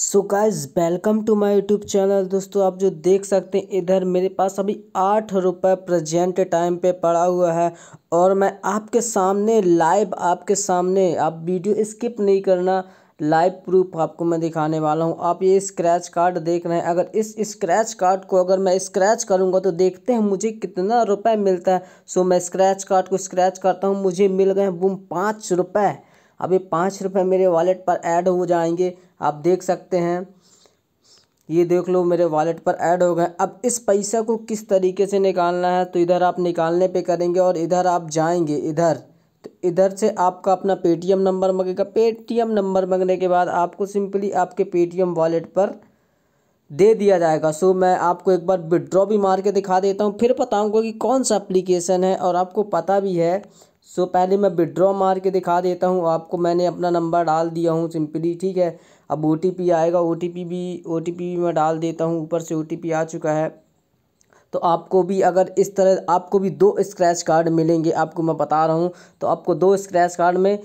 so guys welcome to my YouTube channel दोस्तों आप जो देख सकते हैं इधर मेरे पास अभी आठ रुपये प्रजेंट टाइम पे पड़ा हुआ है और मैं आपके सामने लाइव आपके सामने आप वीडियो स्किप नहीं करना लाइव प्रूफ आपको मैं दिखाने वाला हूँ आप ये स्क्रैच कार्ड देख रहे हैं अगर इस स्क्रैच कार्ड को अगर मैं स्क्रैच करूँगा तो देखते हैं मुझे कितना रुपये मिलता है सो मैं स्क्रैच कार्ड को स्क्रैच करता हूँ मुझे मिल गए बुम पाँच रुपये अभी पाँच रुपये मेरे वॉलेट पर ऐड हो जाएंगे आप देख सकते हैं ये देख लो मेरे वॉलेट पर ऐड हो गए अब इस पैसा को किस तरीके से निकालना है तो इधर आप निकालने पे करेंगे और इधर आप जाएंगे इधर तो इधर से आपका अपना पेटीएम नंबर मांगेगा पेटीएम नंबर मांगने के बाद आपको सिंपली आपके पेटीएम वॉलेट पर दे दिया जाएगा सो मैं आपको एक बार विड्रॉ भी मार के दिखा देता हूँ फिर बताऊँगा कि कौन सा एप्लीकेशन है और आपको पता भी है सो पहले मैं विड्रॉ मार के दिखा देता हूँ आपको मैंने अपना नंबर डाल दिया हूँ सिंपली ठीक है अब ओ आएगा ओ भी ओ भी मैं डाल देता हूँ ऊपर से ओ आ चुका है तो आपको भी अगर इस तरह आपको भी दो स्क्रैच कार्ड मिलेंगे आपको मैं बता रहा हूँ तो आपको दो स्क्रैच कार्ड में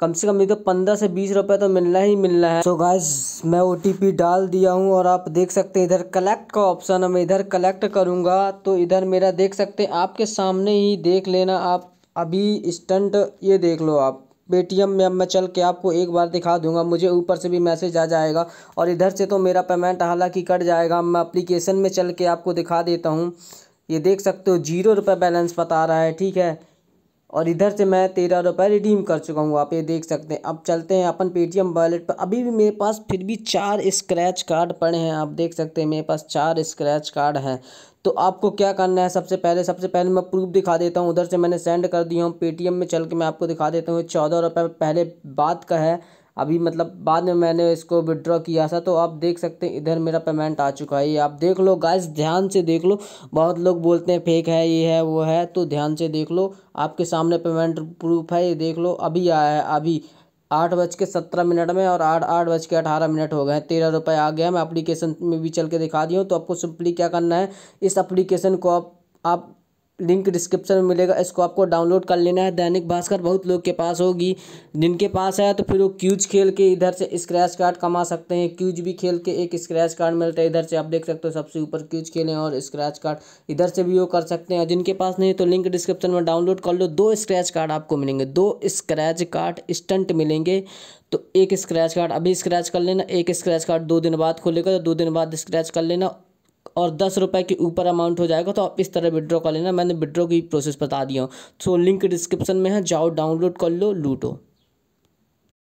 कम से कम ये तो पंद्रह से बीस रुपए तो मिलना ही मिलना है सो so गाइस मैं ओ डाल दिया हूँ और आप देख सकते हैं इधर कलेक्ट का ऑप्शन है मैं इधर कलेक्ट करूँगा तो इधर मेरा देख सकते हैं आपके सामने ही देख लेना आप अभी स्टंट ये देख लो आप पेटीएम में अब मैं चल के आपको एक बार दिखा दूंगा मुझे ऊपर से भी मैसेज आ जाएगा और इधर से तो मेरा पेमेंट हालांकि कट जाएगा मैं अप्लीकेशन में चल के आपको दिखा देता हूँ ये देख सकते हो जीरो रुपये बैलेंस बता रहा है ठीक है और इधर से मैं तेरह रुपये रिडीम कर चुका हूँ आप ये देख सकते हैं अब चलते हैं अपन पेटीएम वॉलेट पर अभी भी मेरे पास फिर भी चार स्क्रैच कार्ड पड़े हैं आप देख सकते हैं मेरे पास चार स्क्रैच कार्ड हैं तो आपको क्या करना है सबसे पहले सबसे पहले मैं प्रूफ दिखा देता हूँ उधर से मैंने सेंड कर दिया हूँ पेटीएम में चल के मैं आपको दिखा देता हूँ चौदह रुपये पहले बात का है अभी मतलब बाद में मैंने इसको विड्रॉ किया था तो आप देख सकते हैं इधर मेरा पेमेंट आ चुका है ये आप देख लो गाइस ध्यान से देख लो बहुत लोग बोलते हैं फेक है ये है वो है तो ध्यान से देख लो आपके सामने पेमेंट प्रूफ है ये देख लो अभी आया है अभी आठ बज के सत्रह मिनट में और आठ आठ बज के अठारह मिनट हो गए हैं तेरह रुपये आ गया मैं अप्लीकेशन में भी चल के दिखा दी हूँ तो आपको सिंपली क्या करना है इस अप्लीकेशन को आप आप लिंक डिस्क्रिप्शन में मिलेगा इसको आपको डाउनलोड कर लेना है दैनिक भास्कर बहुत लोग के पास होगी जिनके पास है तो फिर वो क्यूज खेल के इधर से स्क्रैच कार्ड कमा सकते हैं क्यूज भी खेल के एक स्क्रैच कार्ड मिलता है इधर से आप देख सकते हो सबसे ऊपर क्यूज खेलें और स्क्रैच कार्ड इधर से भी वो कर सकते हैं जिनके पास नहीं तो लिंक डिस्क्रिप्शन में डाउनलोड कर लो दो स्क्रैच कार्ड आपको मिलेंगे दो स्क्रैच कार्ड स्टंट मिलेंगे तो एक स्क्रैच कार्ड अभी स्क्रैच कर लेना एक स्क्रैच कार्ड दो दिन बाद खोलेगा तो दो दिन बाद स्क्रैच कर लेना और दस रुपये के ऊपर अमाउंट हो जाएगा तो आप इस तरह विड्रॉ कर लेना मैंने विड्रॉ की प्रोसेस बता दिया हूँ सो लिंक डिस्क्रिप्शन में है जाओ डाउनलोड कर लो लूटो